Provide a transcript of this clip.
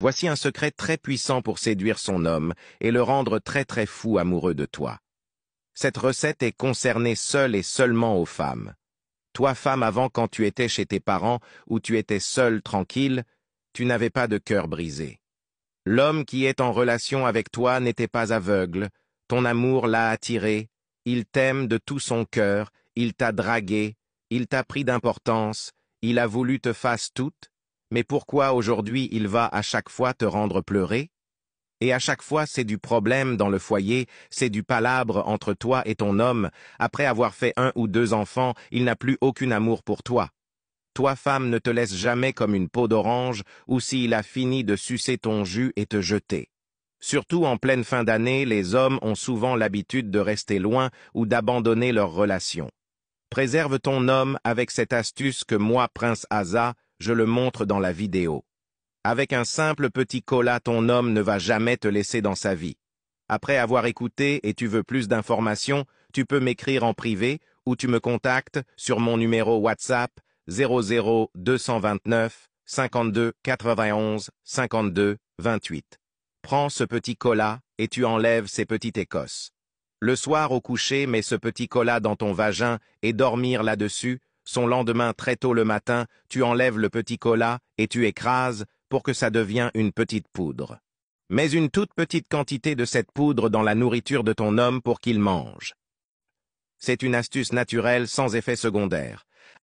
Voici un secret très puissant pour séduire son homme et le rendre très très fou amoureux de toi. Cette recette est concernée seule et seulement aux femmes. Toi femme avant quand tu étais chez tes parents ou tu étais seule tranquille, tu n'avais pas de cœur brisé. L'homme qui est en relation avec toi n'était pas aveugle, ton amour l'a attiré, il t'aime de tout son cœur, il t'a dragué, il t'a pris d'importance, il a voulu te fasse toute, mais pourquoi aujourd'hui il va à chaque fois te rendre pleuré ?»« et à chaque fois, c'est du problème dans le foyer, c'est du palabre entre toi et ton homme. Après avoir fait un ou deux enfants, il n'a plus aucun amour pour toi. Toi, femme, ne te laisse jamais comme une peau d'orange, ou s'il a fini de sucer ton jus et te jeter. Surtout en pleine fin d'année, les hommes ont souvent l'habitude de rester loin ou d'abandonner leurs relations. Préserve ton homme avec cette astuce que moi, prince Asa, je le montre dans la vidéo. Avec un simple petit cola, ton homme ne va jamais te laisser dans sa vie. Après avoir écouté et tu veux plus d'informations, tu peux m'écrire en privé ou tu me contactes sur mon numéro WhatsApp 00 229 52 91 52 28. Prends ce petit cola et tu enlèves ces petites écosses. Le soir au coucher, mets ce petit cola dans ton vagin et dormir là-dessus, son lendemain très tôt le matin, tu enlèves le petit cola et tu écrases pour que ça devienne une petite poudre. Mets une toute petite quantité de cette poudre dans la nourriture de ton homme pour qu'il mange. C'est une astuce naturelle sans effet secondaire.